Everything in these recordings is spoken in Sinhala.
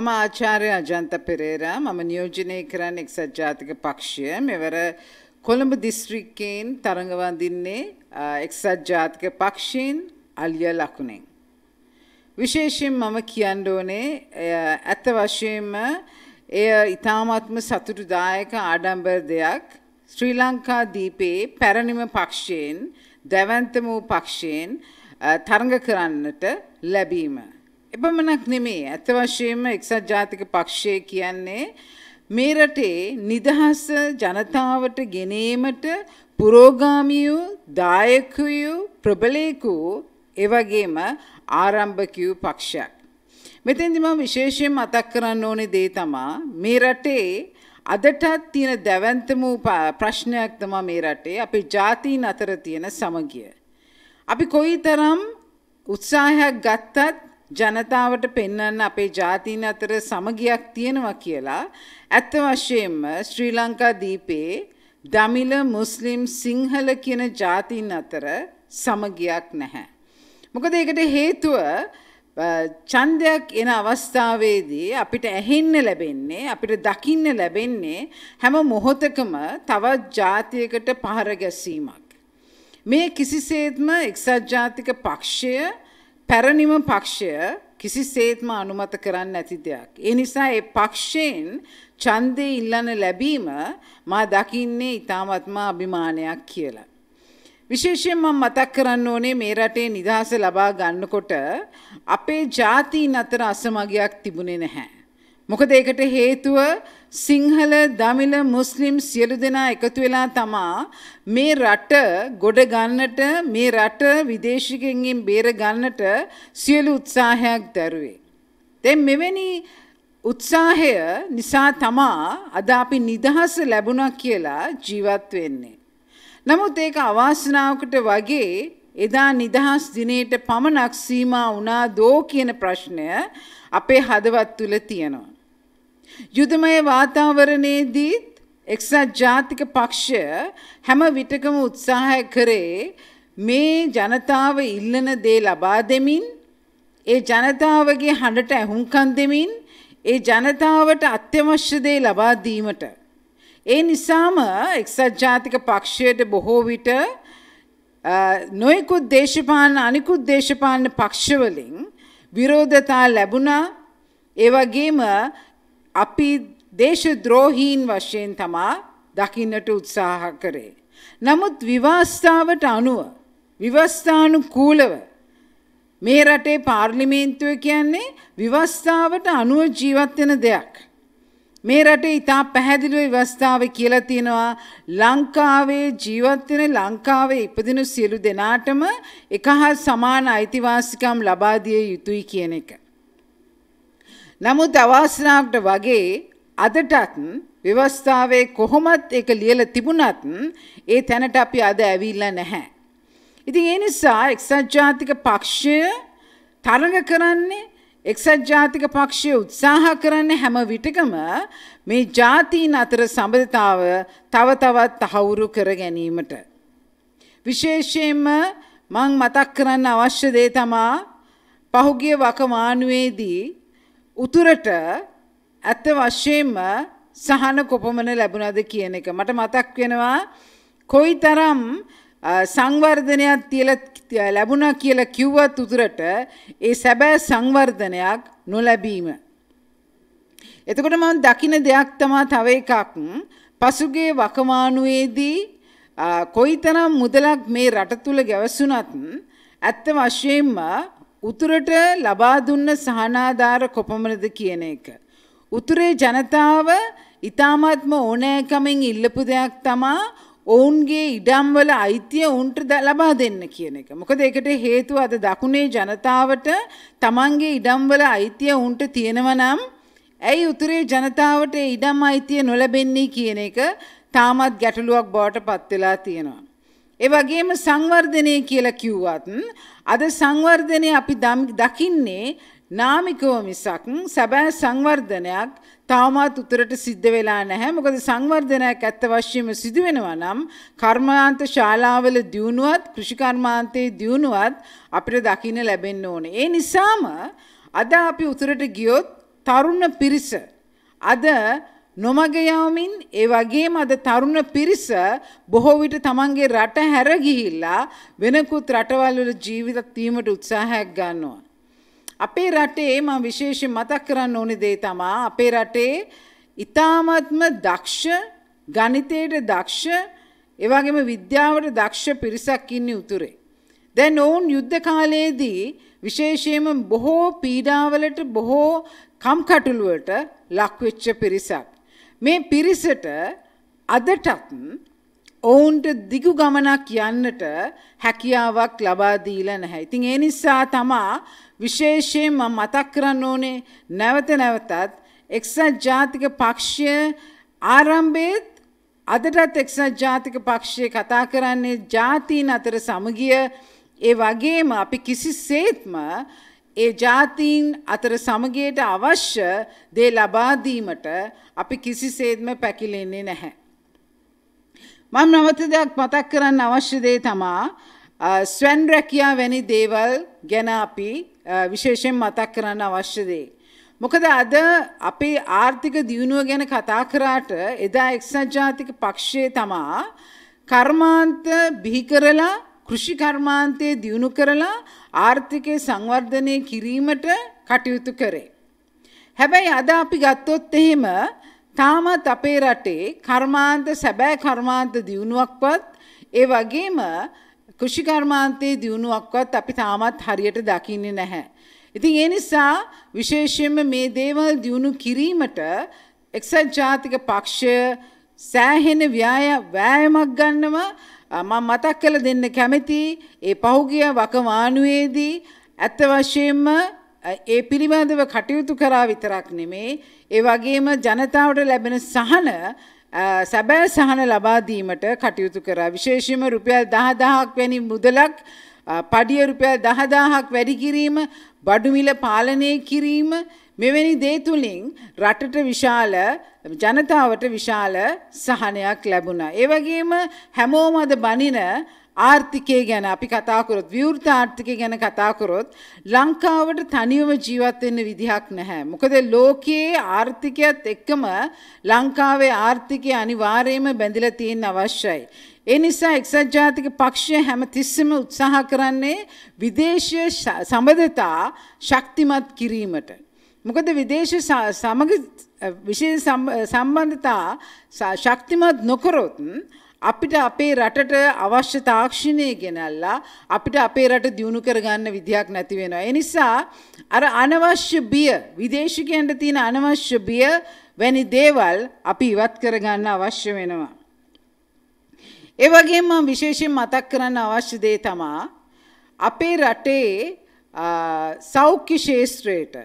මම ආචාර්ය අජන්ත පෙරේරා මම නියෝජනය කරන්න එක්සත් ජාතික පක්ෂය මෙවර කොළඹ දිස්ත්‍රික්කයෙන් තරඟවඳින්නේ එක්සත් ජාතික පක්ෂයෙන් අලිය ලකුණෙන්. විශේෂයෙන් මම කියන්න ඕනේ ඇත්ත වශයෙන්ම එය ඉතාමත්ම සතුටුදායක ආඩම්බර දෙයක් ශ්‍රී ලංකා දීපයේ පැරණිම පක්ෂයෙන් දැවන්ත වූ පක්ෂයෙන් තරඟ කරන්නට ලැබීම. එපමණක් නෙමේ ඇත්ත වශයෙන්ම එක්සත් ජාතික පක්ෂය කියන්නේ මේ රටේ නිදහස ජනතාවට ගෙනීමට පුරෝගාමියු දායකයු ප්‍රබලයකු එවගේම ආරම්භකයු පක්ෂයක්. මෙතෙන්දි මම විශේෂයෙන් මතක් කරන්න ඕනේ දේ තමා මේ රටේ අදටත් තියෙන දැවැන්තම ප්‍රශ්නයක් තමයි මේ රටේ අපේ ජාතීන් අතර තියෙන සමගිය. අපි කොයිතරම් උත්සාහයක් ගත්තත් ජනතාවට පෙන්වන්න අපේ ජාතීන් අතර සමගියක් තියෙනවා කියලා ඇත්ත වශයෙන්ම ශ්‍රී ලංකා දීපේ දමිළ මුස්ලිම් සිංහල කියන ජාතීන් අතර සමගියක් නැහැ. මොකද ඒකට හේතුව ඡන්දයක් එන අවස්ථාවේදී අපිට ඇහෙන්න ලැබෙන්නේ අපිට දකින්න ලැබෙන්නේ හැම මොහොතකම තවත් ජාතියකට පහර ගැසීමක්. මේ කිසිසේත්ම එක්සත් ජාතික පක්ෂය පැරණිම පක්ෂය කිසිසේත්ම අනුමත කරන්න නැති දෙයක්. ඒ නිසා ඒ පක්ෂයෙන් ඡන්දය ඉල්ලන ලැබීම මා දකින්නේ ඉතාමත්ම අභිමානයක් කියලා. විශේෂයෙන් මම මතක් කරන්න ඕනේ මේ රටේ නිදහස ලබා ගන්නකොට අපේ ජාතීන් අතර අසමගියක් තිබුණේ නැහැ. මොකද ඒකට හේතුව සිංහල දමිල මුස්ලිම් සියලු දෙනා එකතු වෙලා තමා මේ රට ගොඩ ගන්නට මේ රට විදේශිකයන්ගෙන් බේර ගන්නට සියලු උත්සාහයක් දරුවේ. දැන් මෙවැනි උත්සාහය නිසා තමා අද අපි නිදහස ලැබුණා කියලා ජීවත් වෙන්නේ. නමුත් ඒක අවාසනාවකට වගේ එදා නිදහස් දිනේට පමණක් සීමා වුණා දෝ කියන ප්‍රශ්නය අපේ හදවත් තුල තියෙනවා. යුදමය වාතාවරණයේදීත් එක්සත් ජාතික පක්ෂය හැම විටකම උත්සාහය කරේ මේ ජනතාව ඉල්ලන දේ ලබා දෙමින් ඒ ජනතාවගේ හඬට ඇහුම්කන් දෙමින් ඒ ජනතාවට අත්‍යවශ්‍ය දේ ලබා දීමට ඒ නිසාම එක්සත් ජාතික පක්ෂයට බොහෝ විට නොයෙකුත් දේශපාලන අනිකුත් දේශපාලන පක්ෂවලින් විරෝධතා ලැබුණා ඒ වගේම අපි දේශද්‍රෝහීන් වශයෙන් තමා දකින්නට උත්සාහ කරේ. නමුත් විවාස්ථාවට අනුව විවස්ථානුකූලව මේ රටේ පාර්ලිමේන්තුව කියන්නේ විවස්ථාවට අනුව ජීවත් වෙන දෙයක්. මේ රටේ ඉතා පැහැදිලිව විවස්ථාව කියලා තියෙනවා ලංකාවේ ජීවත් වෙන ලංකාවේ ඉපදින සියලු දෙනාටම එක හා සමාන අයිතිවාසිකම් ලබා දිය යුතුයි කියන එක. නමුත් අවාසනාවට වගේ අදටත් ව්‍යවස්ථාවේ කොහොමත් එක ලියල තිබුණත් ඒ තැනට අපි අද ඇවිල්ල නැහැ. ඉතින් ඒ නිසා එක්සත් ජාතික පක්ෂය තරඟ කරන්නේ එක්සත් ජාතික පක්ෂය උත්සාහ කරන්න හැම විටකම මේ ජාතීන් අතර සබඳතාව තව තවත් තහවුරු කර ගැනීමට. විශේෂයෙන්ම මං මතක් කරන්න අවශ්‍ය දේ තමා පහුගිය වකවානුවේදී උතුරට ඇත්ත වශයෙන්ම සහන කොපමණ ලැබුණද කියන එක මට මතක් වෙනවා කොයිතරම් සංවර්ධනයක් තියලා ලැබුණා කියලා කිව්වත් උතුරට ඒ සැබෑ සංවර්ධනයක් නොලැබීම එතකොට මම දකින දෙයක් තමයි තව එකක් පසුගිය වකවානුවේදී කොයිතරම් මුදලක් මේ රට තුල ගැවසුණත් ඇත්ත වශයෙන්ම උතුරට ලබා දුන්න සහනාධාර කොපමණද කියන එක. උතුරේ ජනතාව ඉතාමත්ම ඕනෑකමෙන් ඉල්ලපු දෙයක් තමා ඔවුන්ගේ ඉඩම්වල අයිතිය උන්ට ලබා දෙන්න කියන එක. මොකද ඒකට හේතුව අද දකුණේ ජනතාවට තමන්ගේ ඉඩම්වල අයිතිය උන්ට තියෙනවනම් ඇයි උතුරේ ජනතාවට ඉඩම් අයිතිය නොලැබෙන්නේ කියන එක තාමත් ගැටලුවක් බවට පත් වෙලා තියෙනවා. ඒ වගේම සංවර්ධනය කියලා කිව්වත් අද සංවර්ධනය අපි දකින්නේ නාමිකව මිසක් සැබෑ සංවර්ධනයක් තවමත් උතරට සිද්ධ වෙලා නැහැ. මොකද සංවර්ධනයක් ඇත්ත වශයෙන්ම සිදු වෙනවා නම් කර්මාන්ත ශාලාවල දියුණුවත් කෘෂිකර්මාන්තයේ දියුණුවත් අපිට දකින්න ලැබෙන්න ඕනේ. ඒ නිසාම අද අපි උතරට ගියොත් තරුණ පිරිස අද නොමග යවමින් ඒ වගේම අද තරුණ පිරිස බොහෝ විට තමන්ගේ රට හැර ගිහිල්ලා වෙනකුත් රටවල් වල ජීවිත තීමට උත්සාහයක් ගන්නවා. අපේ රටේ මම විශේෂයෙන් මතක් කරන්න ඕනේ දේ තමයි අපේ රටේ ඊ타මත්ම දක්ෂ ගණිතයට දක්ෂ ඒ වගේම විද්‍යාවට දක්ෂ පිරිසක් ඉන්නේ උතුරේ. දැන් ඔවුන් යුද්ධ කාලයේදී විශේෂයෙන්ම බොහෝ පීඩාවලට බොහෝ කම්කටොළුවට ලක්වෙච්ච පිරිසක්. මේ පිරිසට අදටත් ඔවුන්ට දිගු ගමනක් යන්නට හැකියාවක් ලබා දීලා නැහැ. ඉතින් ඒ නිසා තමා විශේෂයෙන් මම මතක් කරන්න ඕනේ නැවත නැවතත් එක්සත් ජාතික පක්ෂය ආරම්භයේත් අදටත් එක්සත් ජාතික පක්ෂය කතා කරන්නේ ජාතීන් අතර සමගිය ඒ වගේම අපි කිසිසේත්ම ඒ ජාතීන් අතර සමගියට අවශ්‍ය දේ ලබා දීමට අපි කිසිසේත්ම පැකිලෙන්නේ නැහැ. මම නවත දෙයක් මතක් කරන්න අවශ්‍ය දේ තමා ස්වැන් රැකියා වැනි දේවල් ගැන අපි විශේෂයෙන් මතක් කරන්න අවශ්‍ය දේ. මොකද අද අපේ ආර්ථික දියුණුව ගැන කතා කරාට එදා එක්සත් ජාතික පක්ෂයේ තමා කර්මාන්ත බිහි කරලා කෘෂි කර්මාන්තයේ දියුණු කරලා ආර්ථිකය සංවර්ධනය කිරීමට කටයුතු කරේ. හැබැයි අද අපි ගත්තොත් එහෙම තාමත් අපේ රටේ කර්මාන්ත සැබෑ කර්මාන්ත දියුණුවක්වත් ඒ වගේම කෘෂි කර්මාන්තයේ දියුණුවක්වත් අපි තාමත් හරියට දකින්නේ නැහැ. ඉතින් ඒ නිසා විශේෂයෙන්ම මේ දේවල් දියුණු කිරීමට එක්සත් ජාතික පක්ෂය සෑහෙන ව්‍යාය වෑයමක් ගන්නවා මම මතක් කළ දෙන්න කැමැතියි ඒ පහුගිය වකවානුවේදී ඇත්ත වශයෙන්ම ඒ පිළිබඳව කටයුතු කරා විතරක් නෙමේ ඒ වගේම ජනතාවට ලැබෙන සහන සැබෑ සහන ලබා දීමට කටයුතු කරා විශේෂයෙන්ම රුපියල් 10000ක් වැනි මුදලක් පඩිය රුපියල් 10000ක් වැඩි කිරීම බඩු මිල පාලනය කිරීම මෙවැනි දේ තුලින් රටට විශාල ජනතාවට විශාල සහනයක් ලැබුණා. ඒ වගේම හැමෝම අද බනින ආර්ථිකය ගැන අපි කතා කරොත් විවෘත ආර්ථිකය ගැන කතා කරොත් ලංකාවට තනියම ජීවත් වෙන්න විදිහක් නැහැ. මොකද ලෝකයේ ආර්ථිකයත් එක්කම ලංකාවේ ආර්ථිකය අනිවාර්යයෙන්ම බැඳිලා තියෙන්න අවශ්‍යයි. ඒ නිසා එක්සත් ජාතික පක්ෂය හැම තිස්සෙම උත්සාහ කරන්නේ විදේශීය සම්බන්ධතා ශක්තිමත් කිරීමට. මොකද විදේශ සමග විශේෂ සම්බන්ධතා ශක්තිමත් නොකරොත් අපිට අපේ රටට අවශ්‍ය තාක්ෂණය ගෙනල්ලා අපිට අපේ රට දියුණු කරගන්න විදියක් නැති වෙනවා. ඒ නිසා අර අනවශ්‍ය බිය විදේශිකයන්ට තියෙන අනවශ්‍ය බිය වැනි දේවල් අපි ඉවත් කරගන්න අවශ්‍ය වෙනවා. ඒ වගේම මම විශේෂයෙන් මතක් කරන්න අවශ්‍ය දේ තමා අපේ රටේ සෞඛ්‍ය ශාස්ත්‍රයේට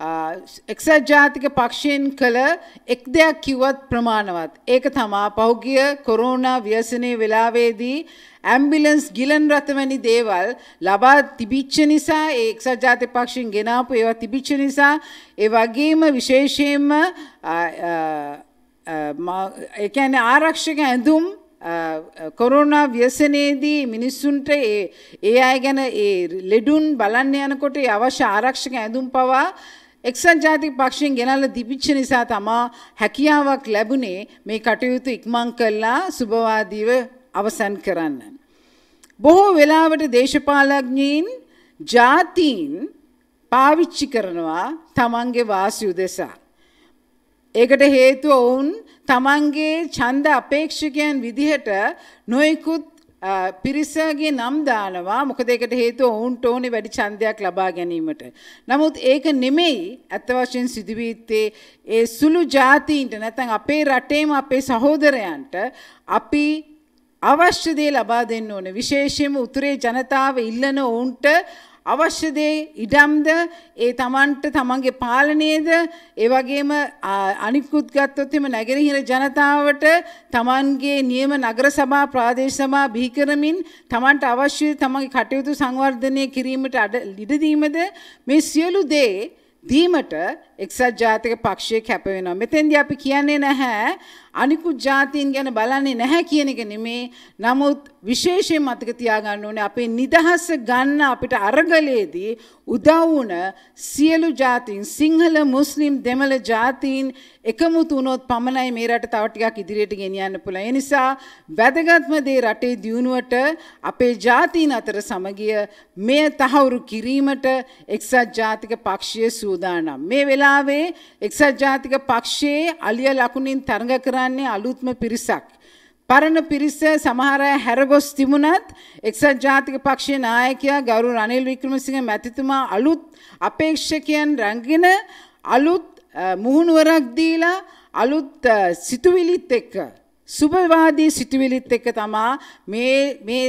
එක්සත් ජාතික පක්ෂයෙන් කළ එක් දෙයක් කිව්වත් ප්‍රමාණවත්. ඒක තමා පහුගිය කොරෝනා ව්‍යසනය වෙලාවේදී ඇම්බිලන්ස් ගිලන් රථවැනි දේවල් ලබා තිබිච්ච නිසා ඒ එක්සත් ජාතික පක්ෂයෙන් ගෙනාපු ඒවා තිබිච්ච නිසා ඒ වගේම විශේෂයෙන්ම ඒ කියන්නේ ආරක්ෂක ඇඳුම් කොරෝනා ව්‍යසනයේදී මිනිස්සුන්ට ඒ ඒ අය ගැන ඒ ලෙඩුන් බලන්න යනකොට අවශ්‍ය ආරක්ෂක ඇඳුම් පවා එක්සත් ජාතික පක්ෂයෙන් ගෙනල්ලා තිබිච්ච නිසා තමා හැකියාවක් ලැබුණේ මේ කටයුතු ඉක්මන් කළා සුබවාදීව අවසන් කරන්න. බොහෝ වෙලාවට දේශපාලඥයින් ජාතීන් පාවිච්චි කරනවා තමන්ගේ වාසි උදෙසා. ඒකට හේතුව ඔවුන් තමන්ගේ ඡන්ද අපේක්ෂකයන් විදිහට නොයෙකුත් පිරිසගේ නම් දානවා මොකද ඒකට හේතුව ඔවුන්ට ඕනේ වැඩි ඡන්දයක් ලබා ගැනීමට. නමුත් ඒක නෙමෙයි අත්ත වශයෙන් සිදුවීත්තේ ඒ සුළු ජාතීන්ට නැත්නම් අපේ රටේම අපේ සහෝදරයන්ට අපි අවශ්‍ය දේ ලබා දෙන්න ඕනේ. විශේෂයෙන්ම උතුරේ ජනතාව ඉල්ලන ඔවුන්ට අවශ්‍ය දේ ඉඩම්ද ඒ තමන්ට තමන්ගේ පාලනයේද ඒ වගේම අනිකුත් ගත්තොත් එම නැගෙනහිර ජනතාවට තමන්ගේ නියම නගර සභා ප්‍රාදේශ සභා බිහි කරමින් තමන්ට අවශ්‍ය තමන්ගේ කටයුතු සංවර්ධනය කිරීමට අඩ ඉඩ දීමද මේ සියලු දේ දීමට එක්සත් ජාතික පක්ෂය කැප වෙනවා. මෙතෙන්දී අපි කියන්නේ නැහැ අනිකුත් ජාතීන් ගැන බලන්නේ නැහැ කියන එක නෙමේ නමුත් විශේෂයෙන් මතක තියාගන්න ඕනේ අපේ නිදහස ගන්න අපිට අරගලයේදී උදව් වුණ සියලු ජාතීන් සිංහල මුස්ලිම් දෙමළ ජාතීන් එකමුතු වුණොත් පමණයි මේ රට තව ටිකක් ඉදිරියට ගෙනියන්න පුළුවන්. ඒ නිසා වැදගත්ම දේ රටේ දියුණුවට අපේ ජාතීන් අතර සමගිය මෙය තහවුරු කිරීමට එක්සත් ජාතික පක්ෂය සූදානම්. මේ වෙලාවේ එක්සත් ජාතික පක්ෂයේ අලිය ලකුණින් තරඟ කරන කරන්නේ අලුත්ම පිරිසක්. පරණ පිරිස සමහර අය හැරගොස් තිබුණත් එක්සත් ජාතික පක්ෂයේ නායකයා ගෞරව රනිල් වික්‍රමසිංහ මැතිතුමා අලුත් අපේක්ෂකයන් රැගෙන අලුත් මුහුණුවරක් දීලා අලුත් සිතුවිලිත් එක්ක සුභවාදී සිතුවිලිත් එක්ක තමා මේ මේ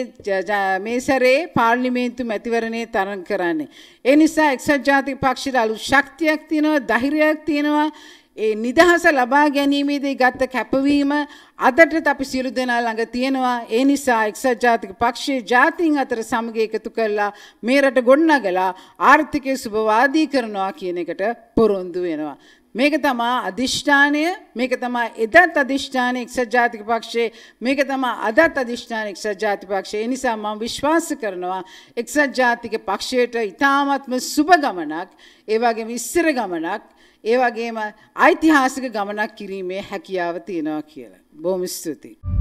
මේ සැරේ පාර්ලිමේන්තු මැතිවරණේ තරඟ කරන්නේ. ඒ නිසා එක්සත් ජාතික පක්ෂයට අලුත් ශක්තියක් තියෙනවා, ධෛර්යයක් තියෙනවා. ඒ නිදහස ලබා ගැනීමේදී ගත්ත කැපවීම අදටත් අපි සියලු දෙනා ළඟ තියෙනවා. ඒ නිසා එක්සත් ජාතික පක්ෂයේ ජාතීන් අතර සමග එකතු කරලා මේ රට ගොඩනගලා ආර්ථිකය සුබවාදී කරනවා කියන එකට පොරොන්දු වෙනවා. මේක තමා අධිෂ්ඨානය මේක තමා එදත් අධිෂ්ඨාන එක්සත් ජාතික පක්ෂයේ මේක තමා අදත් අධිෂ්ඨාන එක්සත් ජාතික පක්ෂයේ නිසා මම විශ්වාස කරනවා එක්සත් ජාතික පක්ෂයට ඉතාමත්ම සුබ ගමනක් ඒ වගේම ඉස්සර ගමනක් ඒ වගේම ඓතිහාසික ගමනක් කිරීමේ හැකියාව තියෙනවා කියලා. බොහොම ස්තුතියි.